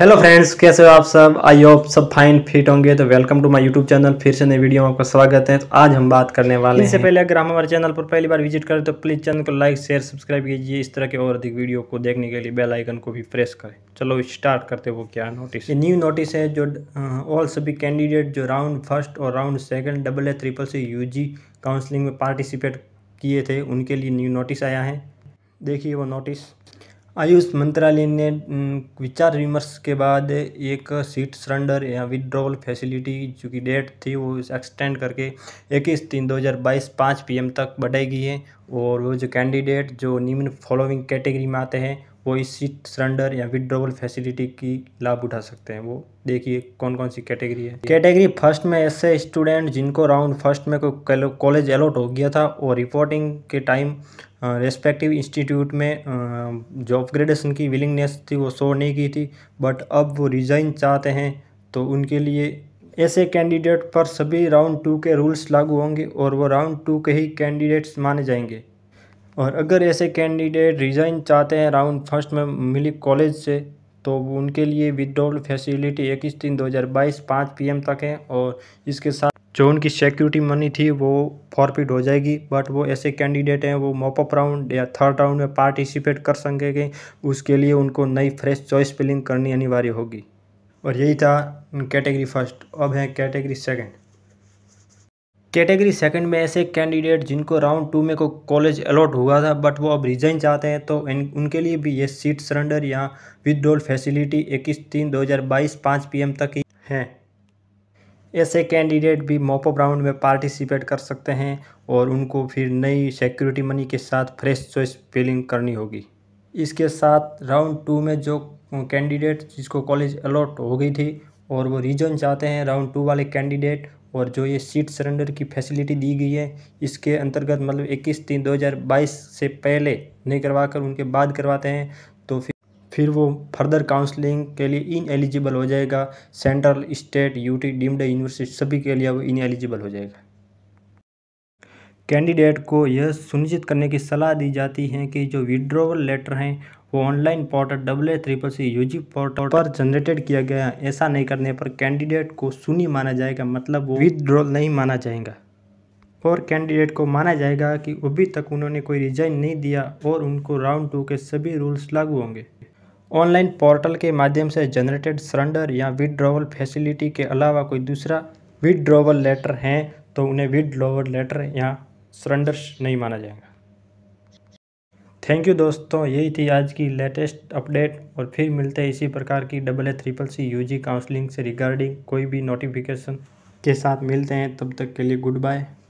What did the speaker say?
hello friends कैसे हो आप सब आई होप सब फाइन फिट होंगे तो welcome to my YouTube channel फिर से नई वीडियो में आपका स्वागत है तो आज हम बात करने वाले हैं इससे पहले अगर हम हमारे चैनल पर पहली बार विजिट करें तो प्लीज़ चैनल को लाइक शेयर सब्सक्राइब कीजिए इस तरह के और अधिक वीडियो को देखने के लिए बेल आइकन को भी प्रेस करें चलो स्टार्ट करते वो क्या नोटिस ये न्यू नोटिस है जो ऑल सभी कैंडिडेट जो राउंड फर्स्ट और राउंड सेकेंड डबल ए ट्रिपल सी यू काउंसलिंग में पार्टिसिपेट किए थे उनके लिए न्यू नोटिस आया है देखिए वो नोटिस आयुष मंत्रालय ने विचार विमर्श के बाद एक सीट सरेंडर या विदड्रॉवल फैसिलिटी जो कि डेट थी वो एक्सटेंड करके इक्कीस तीन दो हज़ार बाईस पाँच पी तक बढ़ाई गई है और वो जो कैंडिडेट जो निम्न फॉलोइंग कैटेगरी में आते हैं वो इस सीट सरेंडर या विदड्रोवल फैसिलिटी की लाभ उठा सकते हैं वो देखिए कौन कौन सी कैटेगरी है कैटेगरी फर्स्ट में ऐसे स्टूडेंट जिनको राउंड फर्स्ट में कोई कॉलेज अलॉट हो गया था और रिपोर्टिंग के टाइम रेस्पेक्टिव इंस्टीट्यूट में जॉब ग्रेडेशन की विलिंगनेस थी वो शो नहीं की थी बट अब वो रिज़ाइन चाहते हैं तो उनके लिए ऐसे कैंडिडेट पर सभी राउंड टू के रूल्स लागू होंगे और वो राउंड टू के ही कैंडिडेट्स माने जाएंगे और अगर ऐसे कैंडिडेट रिज़ाइन चाहते हैं राउंड फर्स्ट में मिली कॉलेज से तो उनके लिए विदड्रॉल फैसिलिटी इक्कीस तीन दो हज़ार बाईस पाँच पी तक है और इसके साथ जो उनकी सिक्योरिटी मनी थी वो फॉरफिट हो जाएगी बट वो ऐसे कैंडिडेट हैं वो मॉपअप राउंड या थर्ड राउंड में पार्टिसिपेट कर सकेंगे उसके लिए उनको नई फ्रेश चॉइस फिलिंग करनी अनिवार्य होगी और यही था कैटेगरी फर्स्ट अब है कैटेगरी सेकेंड कैटेगरी सेकंड में ऐसे कैंडिडेट जिनको राउंड टू में को कॉलेज अलॉट हुआ था बट वो अब रिजाइन चाहते हैं तो इन उनके लिए भी ये सीट सरेंडर या विदड्रॉल फैसिलिटी इक्कीस तीन दो हज़ार बाईस पाँच पी एम तक ही हैं ऐसे कैंडिडेट भी मोपो राउंड में पार्टिसिपेट कर सकते हैं और उनको फिर नई सिक्योरिटी मनी के साथ फ्रेश चॉइस फिलिंग करनी होगी इसके साथ राउंड टू में जो कैंडिडेट जिसको कॉलेज अलॉट हो गई थी और वो रीजन चाहते हैं राउंड टू वाले कैंडिडेट और जो ये सीट सरेंडर की फैसिलिटी दी गई है इसके अंतर्गत मतलब इक्कीस तीन दो हज़ार बाईस से पहले नहीं करवा कर उनके बाद करवाते हैं तो फिर फिर वो फर्दर काउंसलिंग के लिए इन एलिजिबल हो जाएगा central state UT deemed university सभी के लिए वो इन एलिजिबल हो जाएगा कैंडिडेट को यह सुनिश्चित करने की सलाह दी जाती है कि जो विड्रोवल लेटर हैं वो online portal W triple C U G portal पर जनरेटेड किया गया है ऐसा नहीं करने पर कैंडिडेट को सुनी माना जाएगा मतलब वो विदड्रॉल नहीं माना जाएगा और कैंडिडेट को माना जाएगा कि अभी तक उन्होंने कोई रिजाइन नहीं दिया और उनको राउंड टू के सभी रूल्स लागू होंगे ऑनलाइन पोर्टल के माध्यम से जनरेटेड सरेंडर या विदड्रॉवल फैसिलिटी के अलावा कोई दूसरा विड्रॉवल लेटर हैं तो उन्हें विड्रॉवल लेटर या सरेंडर नहीं माना जाएगा थैंक यू दोस्तों यही थी आज की लेटेस्ट अपडेट और फिर मिलते हैं इसी प्रकार की double A triple C U G counselling से रिगार्डिंग कोई भी नोटिफिकेशन के साथ मिलते हैं तब तक के लिए गुड बाय